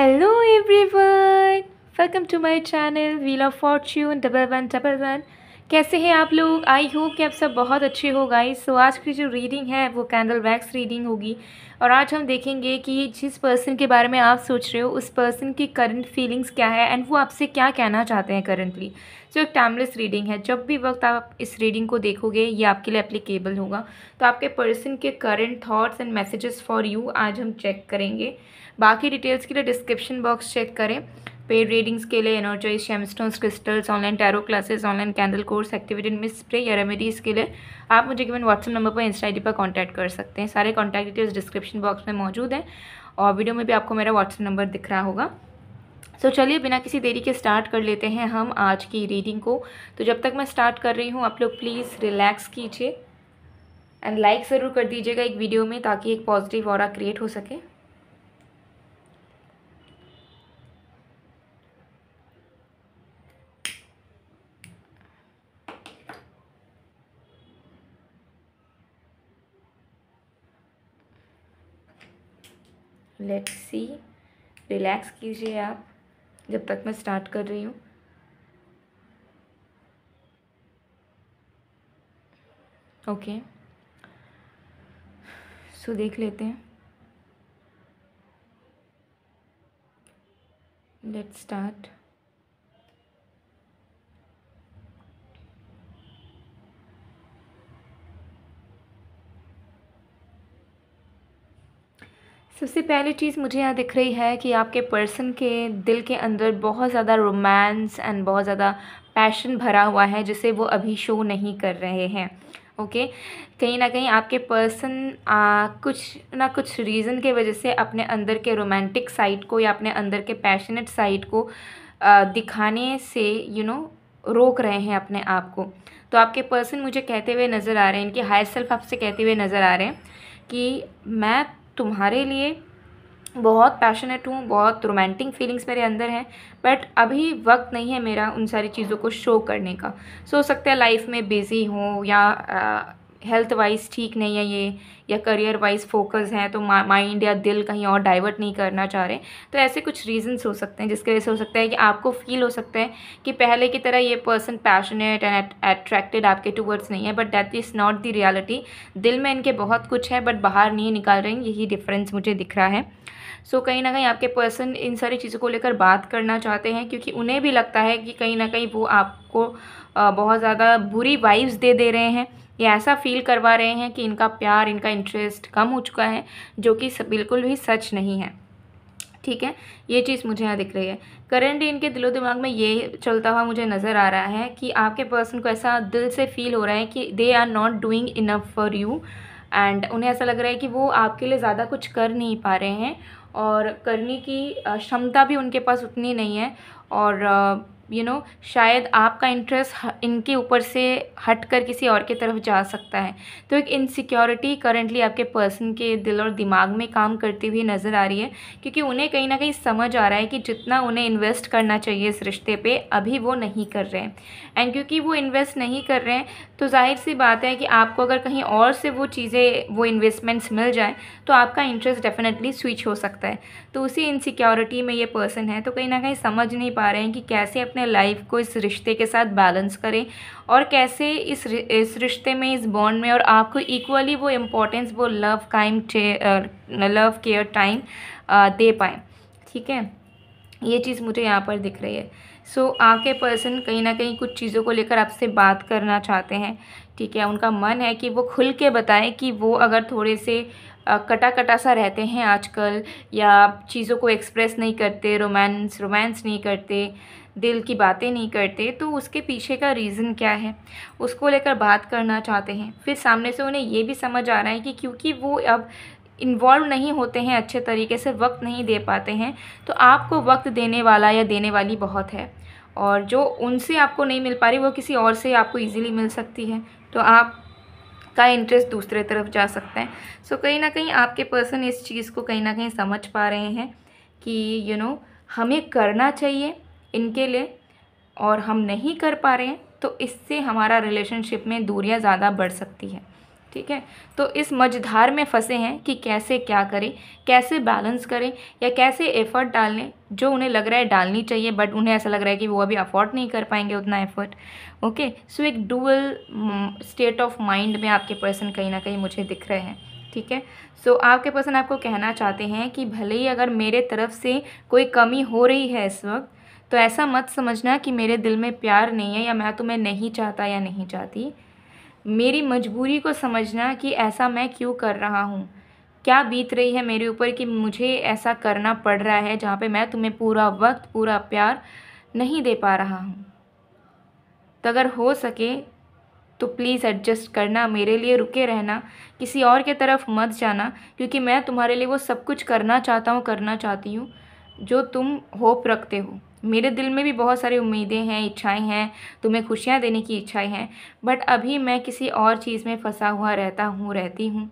Hello everyone welcome to my channel wheel of fortune double one double one कैसे हैं आप लोग I hope कि आप सब बहुत अच्छे हो गाइस सो so, आज की जो रीडिंग है वो कैंडल वैक्स रीडिंग होगी और आज हम देखेंगे कि जिस पर्सन के बारे में आप सोच रहे हो उस पर्सन की करंट फीलिंग्स क्या है एंड वो आपसे क्या कहना चाहते हैं करंटली सो एक टाइमलेस रीडिंग है जब भी वक्त आप इस रीडिंग को देखोगे ये आपके लिए एप्लीकेबल होगा तो आपके पर्सन के current thoughts and messages for you आज हम चेक करेंगे बाकी डिटेल्स के लिए डिस्क्रिप्शन बॉक्स चेक करें पेड रीडिंग्स के लिए energize gemstones crystals online tarot classes online candle course activity mist spray या रेमेडीज़ के लिए आप मुझे गिवन व्हाट्सअप नंबर पर इंस्टा आई पर कॉन्टैक्ट कर सकते हैं सारे कॉन्टैक्ट डिटेल्स डिस्क्रिप्शन बॉक्स में मौजूद है और वीडियो में भी आपको मेरा व्हाट्सअप नंबर दिख रहा होगा सो so, चलिए बिना किसी देरी के स्टार्ट कर लेते हैं हम आज की रीडिंग को तो जब तक मैं स्टार्ट कर रही हूँ आप लोग प्लीज़ रिलैक्स कीजिए एंड लाइक ज़रूर कर दीजिएगा एक वीडियो में ताकि एक पॉजिटिव और क्रिएट हो सके लेट्स सी रिलैक्स कीजिए आप जब तक मैं स्टार्ट कर रही हूँ ओके सो देख लेते हैं लेट्स स्टार्ट सबसे पहली चीज़ मुझे यहाँ दिख रही है कि आपके पर्सन के दिल के अंदर बहुत ज़्यादा रोमांस एंड बहुत ज़्यादा पैशन भरा हुआ है जिसे वो अभी शो नहीं कर रहे हैं ओके okay? कहीं ना कहीं आपके पर्सन कुछ ना कुछ रीज़न के वजह से अपने अंदर के रोमांटिक साइड को या अपने अंदर के पैशनेट साइड को आ, दिखाने से यू you नो know, रोक रहे हैं अपने आप को तो आपके पर्सन मुझे कहते हुए नज़र आ रहे हैं इनके हायर सेल्फ आपसे कहते हुए नज़र आ रहे हैं कि मैं तुम्हारे लिए बहुत पैशनेट हूँ बहुत रोमांटिक फीलिंग्स मेरे अंदर हैं बट अभी वक्त नहीं है मेरा उन सारी चीज़ों को शो करने का सो so, सकता है लाइफ में बिज़ी हूँ या हेल्थ वाइज ठीक नहीं है ये या करियर वाइज फोकस है तो माइंड या दिल कहीं और डाइवर्ट नहीं करना चाह रहे तो ऐसे कुछ रीजंस हो सकते हैं जिसके वजह से हो सकता है कि आपको फील हो सकता है कि पहले की तरह ये पर्सन पैशनेट एंड अट्रैक्टेड आपके टूवर्ड्स नहीं है but that is not the reality दिल में इनके बहुत कुछ है बट बाहर नहीं निकाल रहे हैं यही डिफरेंस मुझे दिख रहा है सो so, कहीं ना कहीं आपके पर्सन इन सारी चीज़ों को लेकर बात करना चाहते हैं क्योंकि उन्हें भी लगता है कि कहीं ना कहीं वो आपको बहुत ज़्यादा बुरी वाइब्स दे दे रहे हैं ये ऐसा फील करवा रहे हैं कि इनका प्यार इनका इंटरेस्ट कम हो चुका है जो कि बिल्कुल भी सच नहीं है ठीक है ये चीज़ मुझे यहाँ दिख रही है करेंट इनके दिलो दिमाग में ये चलता हुआ मुझे नज़र आ रहा है कि आपके पर्सन को ऐसा दिल से फील हो रहा है कि they are not doing enough for you and उन्हें ऐसा लग रहा है कि वो आपके लिए ज़्यादा कुछ कर नहीं पा रहे हैं और करने की क्षमता भी उनके पास उतनी नहीं है और यू नो शायद आपका इंटरेस्ट इनके ऊपर से हट कर किसी और की तरफ जा सकता है तो एक इनसिक्योरिटी करंटली आपके पर्सन के दिल और दिमाग में काम करती हुई नज़र आ रही है क्योंकि उन्हें कहीं ना कहीं समझ आ रहा है कि जितना उन्हें इन्वेस्ट करना चाहिए इस रिश्ते पे अभी वो नहीं कर रहे हैं एंड क्योंकि वो इन्वेस्ट नहीं कर रहे हैं तो जाहिर सी बात है कि आपको अगर कहीं और से वो चीज़ें वो इन्वेस्टमेंट्स मिल जाए तो आपका इंटरेस्ट डेफिनेटली स्विच हो सकता है तो उसी इनसिक्योरिटी में ये पर्सन है तो कहीं ना कहीं समझ नहीं पा रहे हैं कि कैसे अपने अपने लाइफ को इस रिश्ते के साथ बैलेंस करें और कैसे इस इस रिश्ते में इस बॉन्ड में और आपको इक्वली वो इम्पोर्टेंस वो love time love care time दे पाए ठीक है ये चीज़ मुझे यहाँ पर दिख रही है सो so, आपके पर्सन कहीं ना कहीं कुछ चीज़ों को लेकर आपसे बात करना चाहते हैं ठीक है उनका मन है कि वो खुल के बताएं कि वो अगर थोड़े से कटा कटा सा रहते हैं आजकल या चीज़ों को एक्सप्रेस नहीं करते रोमांस रोमांस नहीं करते दिल की बातें नहीं करते तो उसके पीछे का रीज़न क्या है उसको लेकर बात करना चाहते हैं फिर सामने से उन्हें ये भी समझ आ रहा है कि क्योंकि वो अब इन्वॉल्व नहीं होते हैं अच्छे तरीके से वक्त नहीं दे पाते हैं तो आपको वक्त देने वाला या देने वाली बहुत है और जो उनसे आपको नहीं मिल पा रही वो किसी और से आपको इजीली मिल सकती है तो आप का इंटरेस्ट दूसरे तरफ जा सकता है सो so, कहीं ना कहीं आपके पर्सन इस चीज़ को कहीं ना कहीं समझ पा रहे हैं कि यू you नो know, हमें करना चाहिए इनके लिए और हम नहीं कर पा रहे हैं तो इससे हमारा रिलेशनशिप में दूरियां ज़्यादा बढ़ सकती है ठीक है तो इस मझधार में फंसे हैं कि कैसे क्या करें कैसे बैलेंस करें या कैसे एफ़र्ट डालें जो उन्हें लग रहा है डालनी चाहिए बट उन्हें ऐसा लग रहा है कि वो अभी अफोर्ड नहीं कर पाएंगे उतना एफ़र्ट ओके सो एक डुअल स्टेट ऑफ माइंड में आपके पर्सन कहीं ना कहीं मुझे दिख रहे हैं ठीक है सो so, आपके पर्सन आपको कहना चाहते हैं कि भले ही अगर मेरे तरफ से कोई कमी हो रही है इस वक्त तो ऐसा मत समझना कि मेरे दिल में प्यार नहीं है या मैं तुम्हें नहीं चाहता या नहीं चाहती मेरी मजबूरी को समझना कि ऐसा मैं क्यों कर रहा हूँ क्या बीत रही है मेरे ऊपर कि मुझे ऐसा करना पड़ रहा है जहाँ पे मैं तुम्हें पूरा वक्त पूरा प्यार नहीं दे पा रहा हूँ तो अगर हो सके तो प्लीज़ एडजस्ट करना मेरे लिए रुके रहना किसी और के तरफ मत जाना क्योंकि मैं तुम्हारे लिए वो सब कुछ करना चाहता हूँ करना चाहती हूँ जो तुम होप रखते हो मेरे दिल में भी बहुत सारी उम्मीदें हैं इच्छाएं हैं तुम्हें खुशियां देने की इच्छाएं हैं बट अभी मैं किसी और चीज़ में फंसा हुआ रहता हूँ रहती हूँ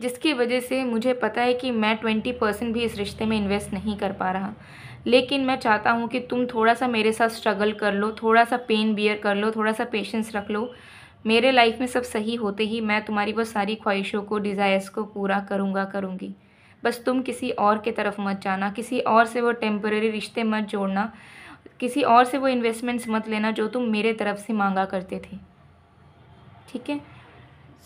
जिसकी वजह से मुझे पता है कि मैं ट्वेंटी परसेंट भी इस रिश्ते में इन्वेस्ट नहीं कर पा रहा लेकिन मैं चाहता हूँ कि तुम थोड़ा सा मेरे साथ स्ट्रगल कर लो थोड़ा सा पेन बियर कर लो थोड़ा सा पेशेंस रख लो मेरे लाइफ में सब सही होते ही मैं तुम्हारी वो सारी ख्वाहिशों को डिज़ायर्स को पूरा करूँगा करूँगी बस तुम किसी और के तरफ मत जाना किसी और से वो टेम्प्रेरी रिश्ते मत जोड़ना किसी और से वो इन्वेस्टमेंट्स मत लेना जो तुम मेरे तरफ से मांगा करते थे ठीक है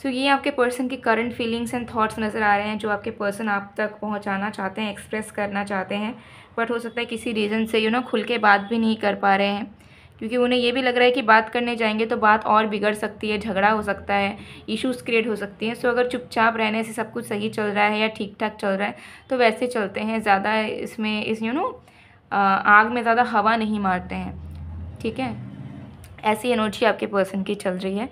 सो ये आपके पर्सन की करंट फीलिंग्स एंड थॉट्स नज़र आ रहे हैं जो आपके पर्सन आप तक पहुंचाना चाहते हैं एक्सप्रेस करना चाहते हैं बट हो सकता है किसी रीज़न से यू you नो know, खुल के बात भी नहीं कर पा रहे हैं क्योंकि उन्हें ये भी लग रहा है कि बात करने जाएंगे तो बात और बिगड़ सकती है झगड़ा हो सकता है इश्यूज़ क्रिएट हो सकती हैं सो अगर चुपचाप रहने से सब कुछ सही चल रहा है या ठीक ठाक चल रहा है तो वैसे चलते हैं ज़्यादा इसमें इस यू नो आग में ज़्यादा हवा नहीं मारते हैं ठीक है ऐसी एनर्जी आपके पर्सन की चल रही है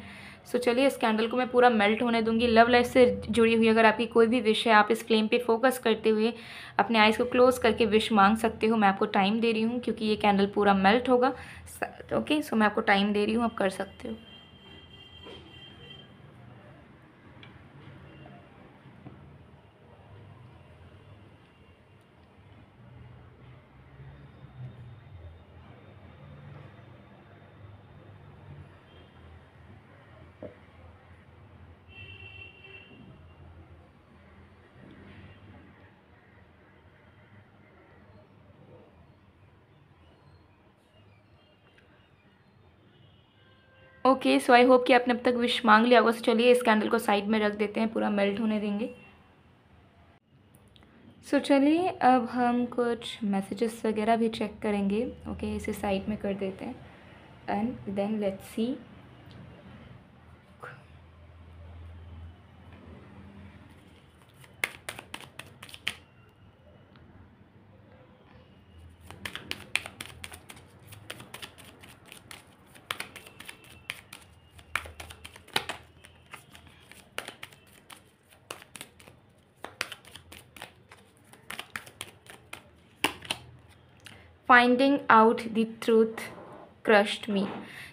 सो so, चलिए इस कैंडल को मैं पूरा मेल्ट होने दूंगी लव लाइफ से जुड़ी हुई अगर आपकी कोई भी विश है आप इस फ्लेम पे फोकस करते हुए अपने आइज़ को क्लोज करके विश मांग सकते हो मैं आपको टाइम दे रही हूँ क्योंकि ये कैंडल पूरा मेल्ट होगा ओके सो so, मैं आपको टाइम दे रही हूँ आप कर सकते हो ओके सो आई होप कि आपने अब तक विश मांग लिया होगा सो चलिए इस कैंडल को साइड में रख देते हैं पूरा मेल्ट होने देंगे सो so, चलिए अब हम कुछ मैसेजेस वगैरह भी चेक करेंगे ओके okay, इसे साइड में कर देते हैं and then let's see finding out the truth crushed me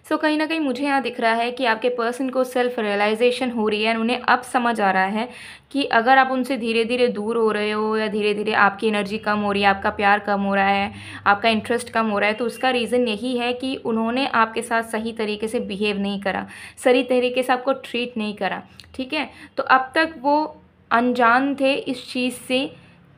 so कहीं ना कहीं मुझे यहाँ दिख रहा है कि आपके पर्सन को सेल्फ रियलाइजेशन हो रही है और उन्हें अब समझ आ रहा है कि अगर आप उनसे धीरे धीरे दूर हो रहे हो या धीरे धीरे आपकी एनर्जी कम हो रही है आपका प्यार कम हो रहा है आपका इंटरेस्ट कम हो रहा है तो उसका रीज़न यही है कि उन्होंने आपके साथ सही तरीके से बिहेव नहीं करा सही तरीके से आपको ट्रीट नहीं करा ठीक है तो अब तक वो अनजान थे इस चीज़ से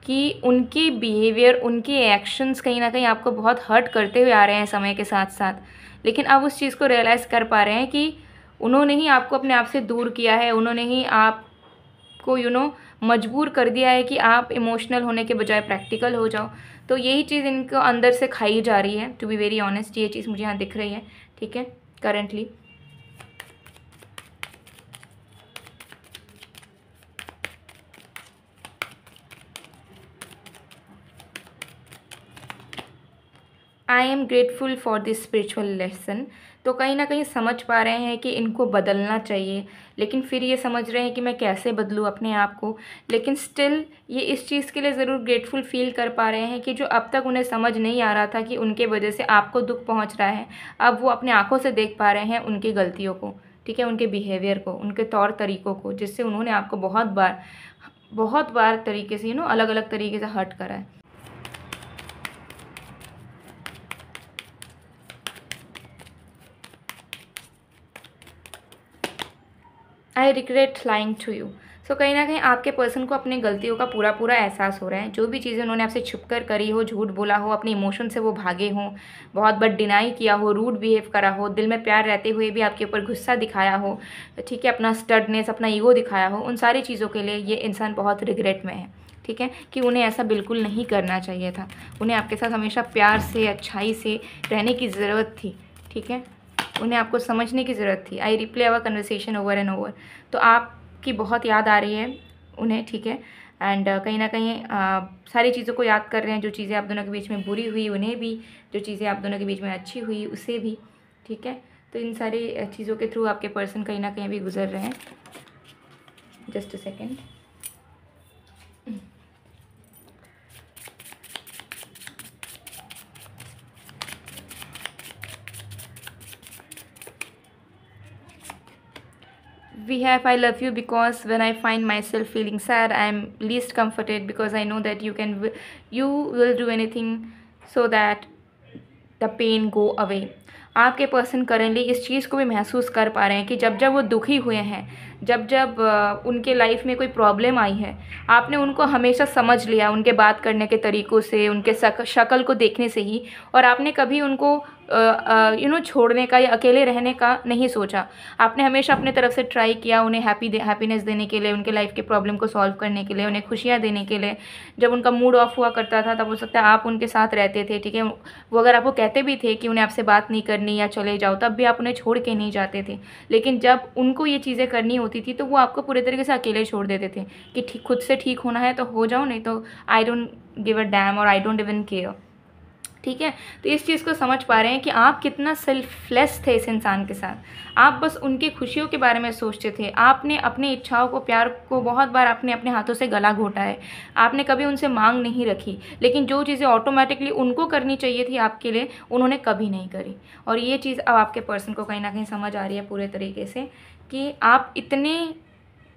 कि उनके बिहेवियर उनके एक्शंस कहीं ना कहीं आपको बहुत हर्ट करते हुए आ रहे हैं समय के साथ साथ लेकिन आप उस चीज़ को रियलाइज़ कर पा रहे हैं कि उन्होंने ही आपको अपने आप से दूर किया है उन्होंने ही आपको यू नो मजबूर कर दिया है कि आप इमोशनल होने के बजाय प्रैक्टिकल हो जाओ तो यही चीज़ इनको अंदर से खाई जा रही है टू बी वेरी ऑनेस्ट ये चीज़ मुझे यहाँ दिख रही है ठीक है currently I am grateful for this spiritual lesson तो कहीं ना कहीं समझ पा रहे हैं कि इनको बदलना चाहिए लेकिन फिर ये समझ रहे हैं कि मैं कैसे बदलूँ अपने आप को लेकिन स्टिल ये इस चीज़ के लिए ज़रूर ग्रेटफुल फील कर पा रहे हैं कि जो अब तक उन्हें समझ नहीं आ रहा था कि उनके वजह से आपको दुख पहुँच रहा है अब वो अपने आँखों से देख पा रहे हैं उनकी गलतियों को ठीक है उनके बिहेवियर को उनके तौर तरीक़ों को जिससे उन्होंने आपको बहुत बार बहुत बार तरीके से यू नो अलग अलग तरीके से हर्ट करा है I regret lying to you so कहीं ना कहीं आपके पर्सन को अपनी गलतियों का पूरा पूरा एहसास हो रहा है जो भी चीज़ें उन्होंने आपसे छुप कर करी हो झूठ बोला हो अपने इमोशन से वो भागे हों बहुत बड़ डिनाई किया हो रूड बिहेव करा हो दिल में प्यार रहते हुए भी आपके ऊपर गुस्सा दिखाया हो ठीक है अपना स्टडनेस अपना ईगो दिखाया हो उन सारी चीज़ों के लिए ये इंसान बहुत रिग्रेट में है ठीक है कि उन्हें ऐसा बिल्कुल नहीं करना चाहिए था उन्हें आपके साथ हमेशा प्यार से अच्छाई से रहने की ज़रूरत थी ठीक है उन्हें आपको समझने की ज़रूरत थी I replay our conversation over and over तो आपकी बहुत याद आ रही है उन्हें ठीक है एंड uh, कहीं ना कहीं uh, सारी चीज़ों को याद कर रहे हैं जो चीज़ें आप दोनों के बीच में बुरी हुई उन्हें भी जो चीज़ें आप दोनों के बीच में अच्छी हुई उसे भी ठीक है तो इन सारी uh, चीज़ों के थ्रू आपके पर्सन कहीं ना कहीं भी गुजर रहे हैं just a second we have i love you because when i find myself feeling sad i am least comforted because i know that you can you will do anything so that the pain go away आपके person currently इस चीज़ को भी महसूस कर पा रहे हैं कि जब जब वो दुखी हुए हैं जब जब उनके लाइफ में कोई प्रॉब्लम आई है आपने उनको हमेशा समझ लिया उनके बात करने के तरीक़ों से उनके शक्ल को देखने से ही और आपने कभी उनको यू नो छोड़ने का या अकेले रहने का नहीं सोचा आपने हमेशा अपने तरफ से ट्राई किया उन्हें हैप्पी दे, हैप्पीनेस देने के लिए उनके लाइफ के प्रॉब्लम को सॉल्व करने के लिए उन्हें खुशियाँ देने के लिए जब उनका मूड ऑफ हुआ करता था तब हो सकता है आप उनके साथ रहते थे ठीक है वो अगर आपको कहते भी थे कि उन्हें आपसे बात नहीं करनी या चले जाओ तब भी आप उन्हें छोड़ के नहीं जाते थे लेकिन जब उनको ये चीज़ें करनी होती थी तो वो आपको पूरे तरीके से अकेले छोड़ देते थे कि ठीक खुद से ठीक होना है तो हो जाओ नहीं तो I don't give a damn और आई डोंट इवन केयर ठीक है तो इस चीज़ को समझ पा रहे हैं कि आप कितना सेल्फलेस थे इस इंसान के साथ आप बस उनकी खुशियों के बारे में सोचते थे आपने अपनी इच्छाओं को प्यार को बहुत बार आपने अपने हाथों से गला घोटा है आपने कभी उनसे मांग नहीं रखी लेकिन जो चीज़ें ऑटोमेटिकली उनको करनी चाहिए थी आपके लिए उन्होंने कभी नहीं करी और ये चीज़ अब आपके पर्सन को कहीं ना कहीं समझ आ रही है पूरे तरीके से कि आप इतने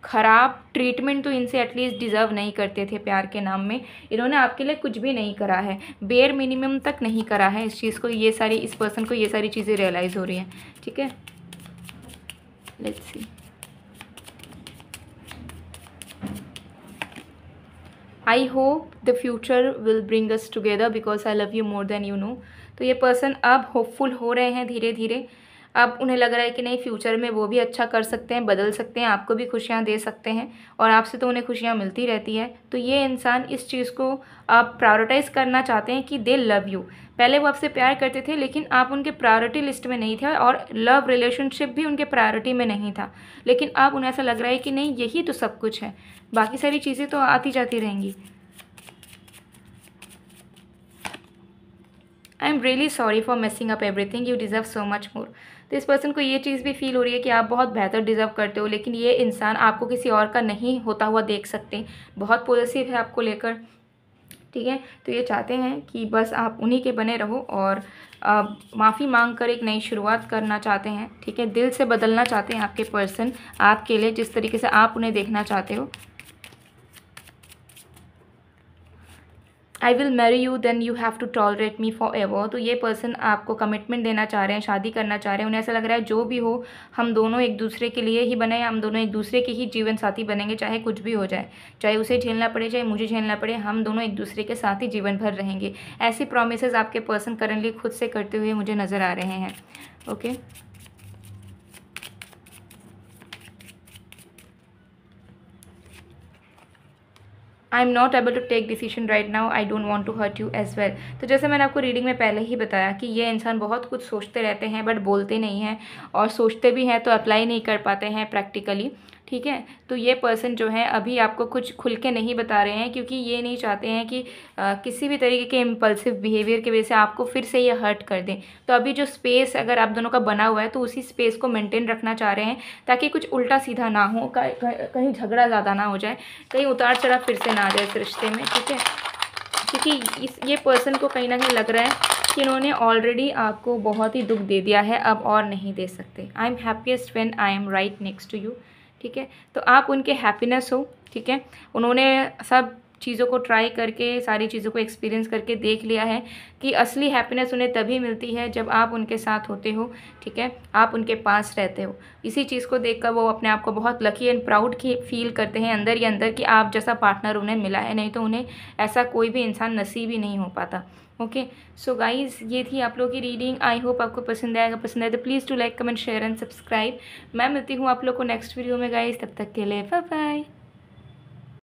ख़राब ट्रीटमेंट तो इनसे एटलीस्ट डिज़र्व नहीं करते थे प्यार के नाम में इन्होंने आपके लिए कुछ भी नहीं करा है बेयर मिनिमम तक नहीं करा है इस चीज़ को ये सारी इस पर्सन को ये सारी चीज़ें रियलाइज़ हो रही हैं ठीक है let's see I hope the future will bring us together because I love you more than you know तो ये पर्सन अब होपफुल हो रहे हैं धीरे धीरे अब उन्हें लग रहा है कि नहीं फ्यूचर में वो भी अच्छा कर सकते हैं बदल सकते हैं आपको भी खुशियाँ दे सकते हैं और आपसे तो उन्हें खुशियाँ मिलती रहती है तो ये इंसान इस चीज़ को आप प्रायोरिटाइज़ करना चाहते हैं कि दे लव यू पहले वो आपसे प्यार करते थे लेकिन आप उनके प्रायोरिटी लिस्ट में नहीं थे और लव रिलेशनशिप भी उनके प्रायोरिटी में नहीं था लेकिन अब उन्हें ऐसा लग रहा है कि नहीं यही तो सब कुछ है बाकी सारी चीज़ें तो आती जाती रहेंगी I am really sorry for missing up everything you deserve so much more तो इस पर्सन को ये चीज़ भी फील हो रही है कि आप बहुत बेहतर डिज़र्व करते हो लेकिन ये इंसान आपको किसी और का नहीं होता हुआ देख सकते बहुत पॉजिटिव है आपको लेकर ठीक है तो ये चाहते हैं कि बस आप उन्हीं के बने रहो और माफ़ी मांग कर एक नई शुरुआत करना चाहते हैं ठीक है दिल से बदलना चाहते हैं आपके पर्सन आपके लिए जिस तरीके से आप उन्हें देखना चाहते हो I will marry you then you have to tolerate me forever तो ये पर्सन आपको कमिटमेंट देना चाह रहे हैं शादी करना चाह रहे हैं उन्हें ऐसा लग रहा है जो भी हो हम दोनों एक दूसरे के लिए ही बने हम दोनों एक दूसरे के ही जीवन साथी बनेंगे चाहे कुछ भी हो जाए चाहे उसे झेलना पड़े चाहे मुझे झेलना पड़े हम दोनों एक दूसरे के साथ ही जीवन भर रहेंगे ऐसे प्रोमिस आपके पर्सन करेंटली खुद से करते हुए मुझे नज़र आ रहे हैं okay okay? I am not able to take decision right now I don't want to hurt you as well तो जैसे मैंने आपको रीडिंग में पहले ही बताया कि ये इंसान बहुत कुछ सोचते रहते हैं बट बोलते नहीं हैं और सोचते भी हैं तो अप्लाई नहीं कर पाते हैं प्रैक्टिकली ठीक है तो ये पर्सन जो है अभी आपको कुछ खुल के नहीं बता रहे हैं क्योंकि ये नहीं चाहते हैं कि आ, किसी भी तरीके के इम्पल्सिव बिहेवियर की वजह से आपको फिर से ये हर्ट कर दें तो अभी जो स्पेस अगर आप दोनों का बना हुआ है तो उसी स्पेस को मेंटेन रखना चाह रहे हैं ताकि कुछ उल्टा सीधा ना हो कहीं झगड़ा ज़्यादा ना हो जाए कहीं उतार चढ़ा फिर से ना आ जाए इस रिश्ते में ठीक है क्योंकि इस ये पर्सन को कहीं ना कहीं लग रहा है कि इन्होंने ऑलरेडी आपको बहुत ही दुख दे दिया है अब और नहीं दे सकते I am happiest when I am right next to you ठीक है तो आप उनके हैप्पीनेस हो ठीक है उन्होंने सब चीज़ों को ट्राई करके सारी चीज़ों को एक्सपीरियंस करके देख लिया है कि असली हैप्पीनेस उन्हें तभी मिलती है जब आप उनके साथ होते हो ठीक है आप उनके पास रहते हो इसी चीज़ को देखकर वो अपने आप को बहुत लकी एंड प्राउड की फील करते हैं अंदर ही अंदर कि आप जैसा पार्टनर उन्हें मिला है नहीं तो उन्हें ऐसा कोई भी इंसान नसीब ही नहीं हो पाता ओके सो गाइज ये थी आप लोगों की रीडिंग आई होप आपको पसंद आएगा पसंद आए तो please to like comment share and subscribe मैं मिलती हूँ आप लोग को नेक्स्ट वीडियो में गाइज तब तक के लिए बाय बाय